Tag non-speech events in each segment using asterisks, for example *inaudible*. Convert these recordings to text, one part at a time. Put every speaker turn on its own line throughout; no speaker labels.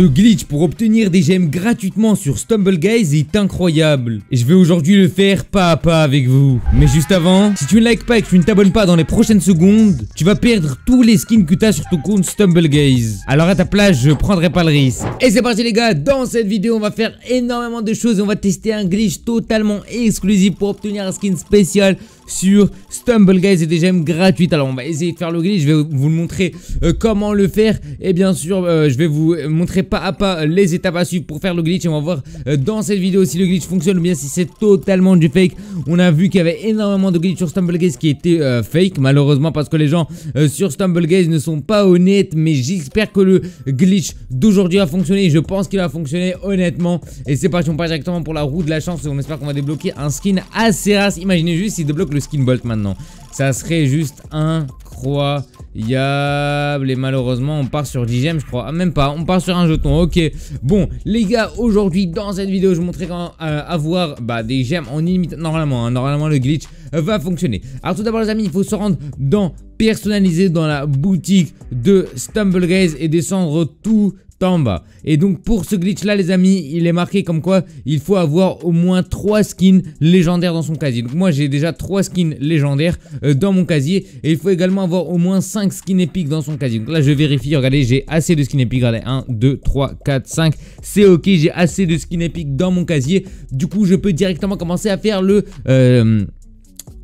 Ce glitch pour obtenir des gemmes gratuitement sur Stumble Guys est incroyable. Et je vais aujourd'hui le faire pas à pas avec vous. Mais juste avant, si tu ne likes pas et que tu ne t'abonnes pas dans les prochaines secondes, tu vas perdre tous les skins que tu as sur ton compte Stumble Alors à ta place, je prendrai pas le risque. Et c'est parti les gars, dans cette vidéo, on va faire énormément de choses. On va tester un glitch totalement exclusif pour obtenir un skin spécial sur Stumble Guys et des gemmes gratuites. Alors on va essayer de faire le glitch, je vais vous montrer euh, comment le faire et bien sûr euh, je vais vous montrer pas à pas les étapes à suivre pour faire le glitch et on va voir euh, dans cette vidéo si le glitch fonctionne ou bien si c'est totalement du fake. On a vu qu'il y avait énormément de glitch sur Stumble Guys qui était fake malheureusement parce que les gens sur Stumble Guys ne sont pas honnêtes mais j'espère que le glitch d'aujourd'hui a fonctionné je pense qu'il va fonctionner honnêtement et c'est parti on part directement pour la roue de la chance et on espère qu'on va débloquer un skin assez race. Imaginez juste s'il débloque le le skin bolt maintenant. Ça serait juste un incroyable. Et malheureusement, on part sur 10 gemmes, je crois. Ah, même pas, on part sur un jeton. Ok, bon, les gars, aujourd'hui, dans cette vidéo, je vous montrerai comment euh, avoir bah, des gemmes en limite Normalement, hein, normalement, le glitch euh, va fonctionner. Alors, tout d'abord, les amis, il faut se rendre dans personnalisé dans la boutique de Stumblegaze et descendre tout en bas. Et donc pour ce glitch là les amis, il est marqué comme quoi il faut avoir au moins 3 skins légendaires dans son casier. Donc moi j'ai déjà 3 skins légendaires euh, dans mon casier et il faut également au moins 5 skin épiques dans son casier. Donc là, je vérifie. Regardez, j'ai assez de skin épiques. Regardez, 1, 2, 3, 4, 5. C'est ok, j'ai assez de skin épiques dans mon casier. Du coup, je peux directement commencer à faire le... Euh,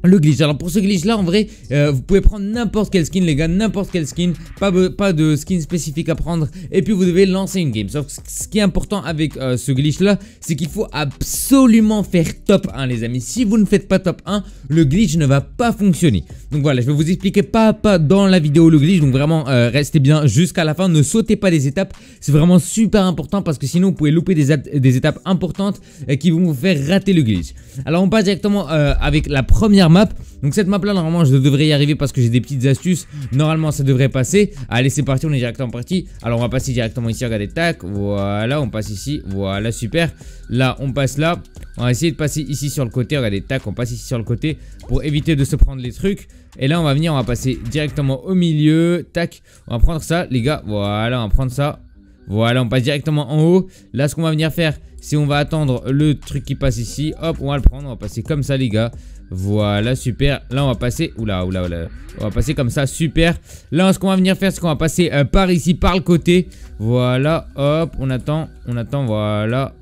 le glitch. Alors pour ce glitch là en vrai euh, vous pouvez prendre n'importe quel skin les gars, n'importe quel skin, pas, pas, de skin spécifique à prendre et puis vous devez lancer une game. Sauf que ce qui est important avec euh, ce glitch là c'est qu'il faut absolument faire top 1 les amis. Si vous ne faites pas top 1 le glitch ne va pas fonctionner. Donc voilà je vais vous expliquer pas à pas dans la vidéo le glitch donc vraiment euh, restez bien jusqu'à la fin, ne sautez pas des étapes, c'est vraiment super important parce que sinon vous pouvez louper des, des étapes importantes qui vont vous faire rater le glitch. Alors on passe directement avec la première map. Donc cette map là normalement je devrais y arriver parce que j'ai des petites astuces. Normalement ça devrait passer. Allez c'est parti, on est directement parti. Alors on va passer directement ici, regardez, tac, voilà, on passe ici, voilà, super. Là on passe là, on va essayer de passer ici sur le côté, regardez, tac, on passe ici sur le côté pour éviter de se prendre les trucs. Et là on va venir, on va passer directement au milieu, tac, on va prendre ça les gars, voilà, on va prendre ça, voilà, on passe directement en haut. Là, ce qu'on va venir faire, c'est on va attendre le truc qui passe ici. Hop, on va le prendre. On va passer comme ça, les gars. Voilà, super. Là, on va passer... Oula, oula, oula. On va passer comme ça, super. Là, ce qu'on va venir faire, c'est qu'on va passer euh, par ici, par le côté. Voilà, hop, on attend. On attend, voilà.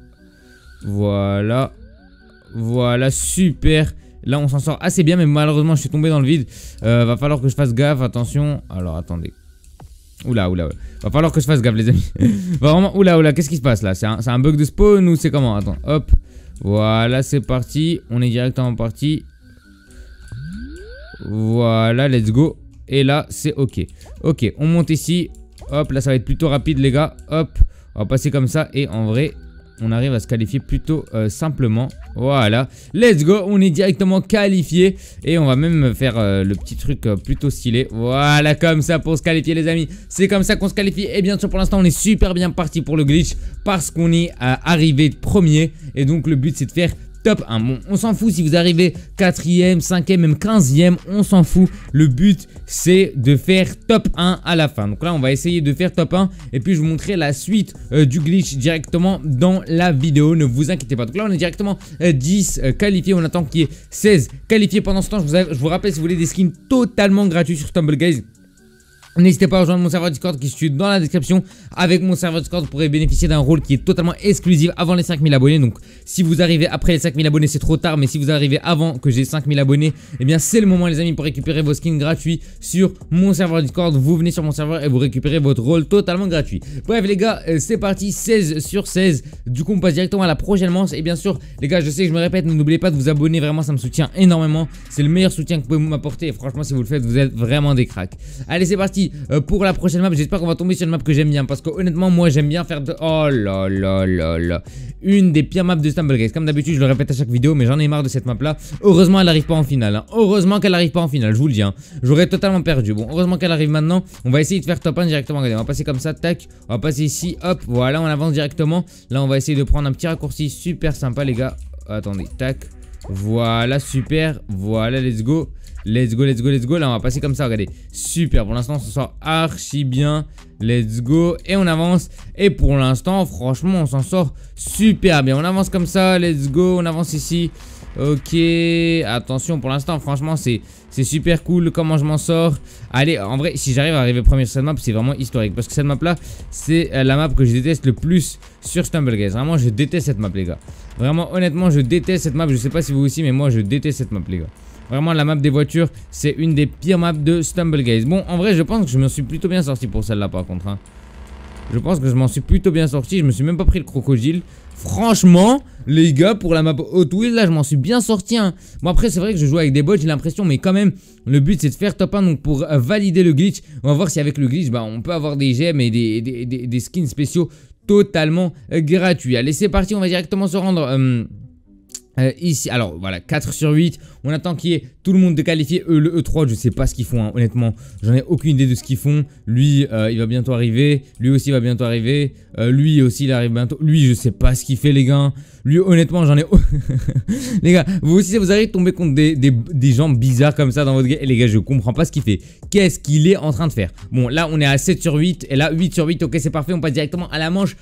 Voilà. Voilà, super. Là, on s'en sort assez bien, mais malheureusement, je suis tombé dans le vide. Euh, va falloir que je fasse gaffe, attention. Alors, attendez. Oula, oula, oula. Va falloir que je fasse gaffe, les amis. *laughs* Vraiment, oula, oula, qu'est-ce qui se passe là C'est un, bug de spawn ou c'est comment Attends, hop. Voilà, c'est parti. On est directement parti. Voilà, let's go. Et là, c'est ok. Ok, on monte ici. Hop, là, ça va être plutôt rapide, les gars. Hop, on va passer comme ça. Et en vrai, on arrive à se qualifier plutôt euh, simplement. Voilà, let's go, on est directement qualifié et on va même faire euh, le petit truc euh, plutôt stylé. Voilà, comme ça pour se qualifier les amis, c'est comme ça qu'on se qualifie et bien sûr pour l'instant on est super bien parti pour le glitch parce qu'on est arrivé premier et donc le but c'est de faire top 1. Bon, on s'en fout si vous arrivez 4ème, 5ème, même 15ème, on s'en fout. Le but, c'est de faire top 1 à la fin. Donc là, on va essayer de faire top 1 et puis je vous montrerai la suite euh, du glitch directement dans la vidéo. Ne vous inquiétez pas. Donc là, on est directement 10 euh, euh, qualifiés. On attend qu'il y ait 16 qualifiés. Pendant ce temps, je vous, rappelle, si vous voulez des skins totalement gratuits sur Tumble Guys, N'hésitez pas à rejoindre mon serveur Discord qui se trouve dans la description. Avec mon serveur Discord, vous pourrez bénéficier d'un rôle qui est totalement exclusif avant les 5000 abonnés. Donc, si vous arrivez après les 5000 abonnés, c'est trop tard. Mais si vous arrivez avant que j'ai 5000 abonnés, eh bien, c'est le moment, les amis, pour récupérer vos skins gratuits sur mon serveur Discord. Vous venez sur mon serveur et vous récupérez votre rôle totalement gratuit. Bref, les gars, euh, c'est parti. 16 sur 16. Du coup, on passe directement à la prochaine manche. Et bien sûr, les gars, je sais que je me répète, n'oubliez pas de vous abonner. Vraiment, ça me soutient énormément. C'est le meilleur soutien que vous pouvez m'apporter. Et Franchement, si vous le faites, vous êtes vraiment des cracks. Allez, c'est parti. Euh, pour la prochaine map. J'espère qu'on va tomber sur une map que j'aime bien. Parce que honnêtement, moi j'aime bien faire de. Oh là là là Une des pires maps de Stumble Guys. Comme d'habitude, je le répète à chaque vidéo, mais j'en ai marre de cette map là. Heureusement, elle arrive pas en finale. Hein. Heureusement qu'elle arrive pas en finale, je vous le dis. Hein. J'aurais totalement perdu. Bon, heureusement qu'elle arrive maintenant. On va essayer de faire top 1 directement. Regardez, on va passer comme ça, tac. On va passer ici, hop. Voilà, on avance directement. Là, on va essayer de prendre un petit raccourci super sympa, les gars. Attendez, tac. Voilà, super. Voilà, let's go. Let's go, let's go, let's go. Là, on va passer comme ça, regardez. Super, pour l'instant, on s'en sort archi bien. Let's go. Et on avance. Et pour l'instant, franchement, on s'en sort super bien. On avance comme ça, let's go. On avance ici. Ok, attention pour l'instant, franchement, c'est super cool comment je m'en sors. Allez, en vrai, si j'arrive à arriver premier sur cette map, c'est vraiment historique. Parce que cette map-là, c'est euh, la map que je déteste le plus sur Guys. Vraiment, je déteste cette map, les gars. Vraiment, honnêtement, je déteste cette map. Je sais pas si vous aussi, mais moi, je déteste cette map, les gars. Vraiment, la map des voitures, c'est une des pires maps de Stumble Guys. Bon, en vrai, je pense que je m'en suis plutôt bien sorti pour celle-là, par contre. Hein. Je pense que je m'en suis plutôt bien sorti. Je me suis même pas pris le crocodile. Franchement, les gars, pour la map Hot Wheels, là, je m'en suis bien sorti. Hein. Bon, après, c'est vrai que je joue avec des bots, j'ai l'impression, mais quand même, le but, c'est de faire top 1. Donc, pour euh, valider le glitch, on va voir si avec le glitch, bah, on peut avoir des gems et des, skins spéciaux totalement euh, gratuits. Allez, c'est parti, on va directement se rendre... Euh, euh, ici, alors voilà, 4 sur 8. On attend qu'il y ait tout le monde de qualifié. E, le E3, je sais pas ce qu'ils font, hein, honnêtement. J'en ai aucune idée de ce qu'ils font. Lui, euh, il va bientôt arriver. Lui aussi, va bientôt arriver. Euh, lui aussi, il arrive bientôt. Lui, je sais pas ce qu'il fait, les gars. Lui, honnêtement, j'en ai. *laughs* les gars, vous aussi, vous arrivez de tomber contre des, des, des, gens bizarres comme ça dans votre game. les gars, je comprends pas ce qu'il fait. Qu'est-ce qu'il est en train de faire Bon, là, on est à 7 sur 8. Et là, 8 sur 8. Ok, c'est parfait. On passe directement à la manche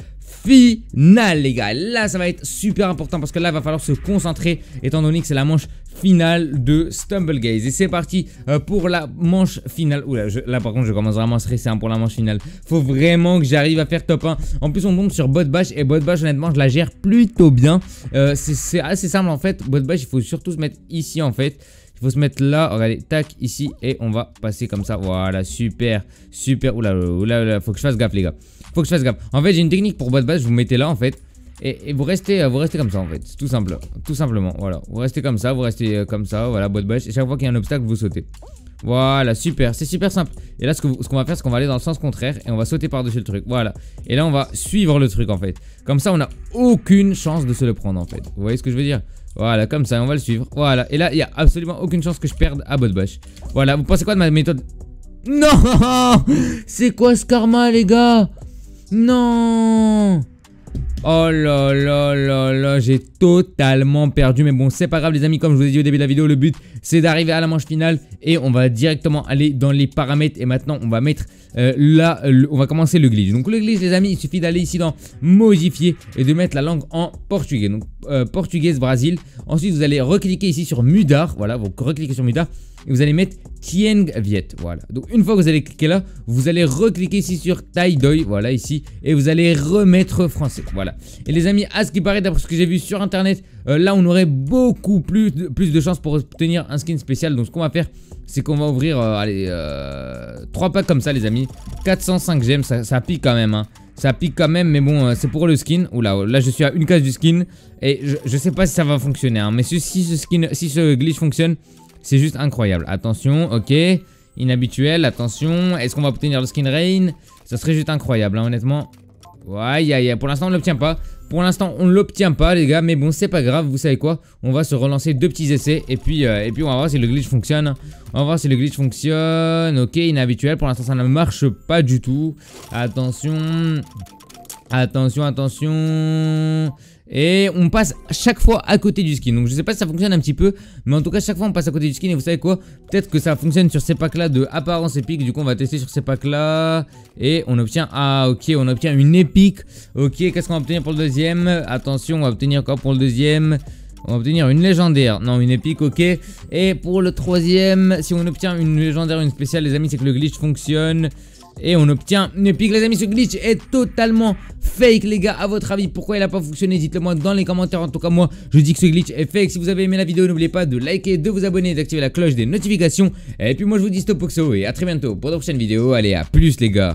Final les gars Là ça va être super important parce que là il va falloir se concentrer Étant donné que c'est la manche finale de Stumble Et c'est parti euh, pour la manche finale Oula là par contre je commence vraiment à stresser hein, pour la manche finale Faut vraiment que j'arrive à faire top 1 En plus on tombe sur Botbash et Botbash honnêtement je la gère plutôt bien euh, C'est assez simple en fait Botbash il faut surtout se mettre ici en fait il faut se mettre là, regardez, tac, ici, et on va passer comme ça. Voilà, super, super. Oula, oula, oula, faut que je fasse gaffe, les gars. Faut que je fasse gaffe. En fait, j'ai une technique pour boîte basse, vous mettez là en fait. Et, vous restez euh, vous restez comme ça en fait, tout simple, tout simplement, voilà. Vous restez comme ça, vous restez euh, comme ça, voilà, boîte Et chaque fois qu'il y a un obstacle, vous sautez. Voilà, super, c'est super simple. Et là, ce qu'on va faire, c'est qu'on va aller dans le sens contraire et on va sauter par-dessus le truc, voilà. Et là, on va suivre le truc en fait. Comme ça, on n'a aucune chance de se le prendre en fait. Vous voyez ce que je veux dire voilà, comme ça, on va le suivre. Voilà, et là, il n'y a absolument aucune chance que je perde à bot Voilà, vous pensez quoi de ma méthode Non *laughs* C'est quoi ce karma, les gars non Oh là là là là, j'ai totalement perdu. Mais bon, c'est pas grave les amis, comme je vous ai dit au début de la vidéo, le but c'est d'arriver à la manche finale. Et on va directement aller dans les paramètres. Et maintenant, on va mettre euh, là, on va commencer le glitch. Donc le glitch les amis, il suffit d'aller ici dans modifier et de mettre la langue en portugais. Donc portugais euh, portugaise Brésil. Ensuite, vous allez recliquer ici sur Mudar. Voilà, vous recliquez sur Mudar et vous allez mettre Tieng Viet, voilà. Donc une fois que vous allez cliquer là, vous allez recliquer ici sur Taidoy voilà ici, et vous allez remettre français, voilà. Et les amis, à ce qui paraît, d'après ce que j'ai vu sur internet, euh, là on aurait beaucoup plus de, plus chances pour obtenir un skin spécial. Donc ce qu'on va faire, c'est qu'on va ouvrir, euh, allez, 3 euh, packs comme ça les amis. 405 gemmes, ça, pique quand même, hein. ça pique quand même, mais bon, c'est pour le skin. Oula, là, je suis à une case du skin. Et je, ne sais pas si ça va fonctionner, hein. mais si, ce skin, si ce glitch fonctionne, c'est juste incroyable. Attention, ok. Inhabituel, attention. Est-ce qu'on va obtenir le skin rain Ça serait juste incroyable, hein, honnêtement. ouais aïe, aïe. Pour l'instant, on ne l'obtient pas. Pour l'instant, on ne l'obtient pas, les gars. Mais bon, c'est pas grave. Vous savez quoi On va se relancer deux petits essais. Et puis, euh, et puis, on va voir si le glitch fonctionne. Hein. On va voir si le glitch fonctionne. Ok, inhabituel. Pour l'instant, ça ne marche pas du tout. Attention. Attention, attention. Et on passe chaque fois à côté du skin Donc je sais pas si ça fonctionne un petit peu Mais en tout cas chaque fois on passe à côté du skin Et vous savez quoi Peut-être que ça fonctionne sur ces packs là de apparence épique Du coup on va tester sur ces packs là Et on obtient... Ah ok on obtient une épique Ok qu'est-ce qu'on va obtenir pour le deuxième Attention on va obtenir quoi pour le deuxième on va obtenir une légendaire, non une épique ok Et pour le troisième, si on obtient une légendaire une spéciale les amis c'est que le glitch fonctionne et on obtient une pique les amis ce glitch est totalement fake les gars à votre avis pourquoi il a pas fonctionné dites le moi dans les commentaires en tout cas moi je dis que ce glitch est fake si vous avez aimé la vidéo n'oubliez pas de liker de vous abonner d'activer la cloche des notifications et puis moi je vous dis stop et à très bientôt pour de prochaines vidéos allez à plus les gars